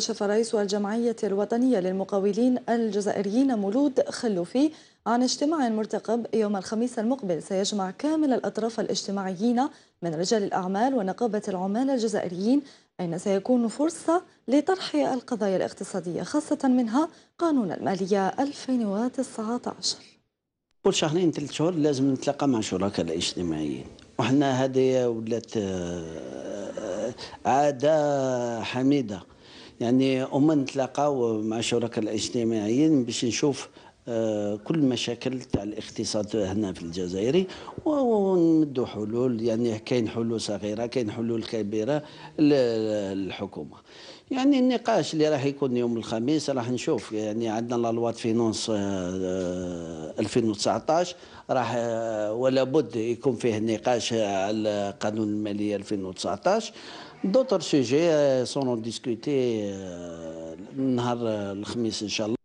كشف رئيس الجمعية الوطنية للمقاولين الجزائريين مولود خلوفي عن اجتماع مرتقب يوم الخميس المقبل سيجمع كامل الأطراف الاجتماعيين من رجال الأعمال ونقابة العمال الجزائريين أين سيكون فرصة لطرح القضايا الاقتصادية خاصة منها قانون المالية 2019 كل شهرين ثلاث شهور لازم نتلاقى مع شركاء الاجتماعيين وحنا هذه ولات آه، عادة حميدة يعني هما أمم نتلاقاو مع الشركاء الاجتماعيين باش نشوف كل المشاكل تاع الاقتصاد هنا في الجزائري ونمدوا حلول يعني كاين حلول صغيره كاين حلول كبيره للحكومه يعني النقاش اللي راح يكون يوم الخميس راح نشوف يعني عندنا لوات فينونس 2019 راح ولا بد يكون فيه نقاش على القانون الماليه 2019 دوتر سوجي سون ديسكوتي نهار الخميس ان شاء الله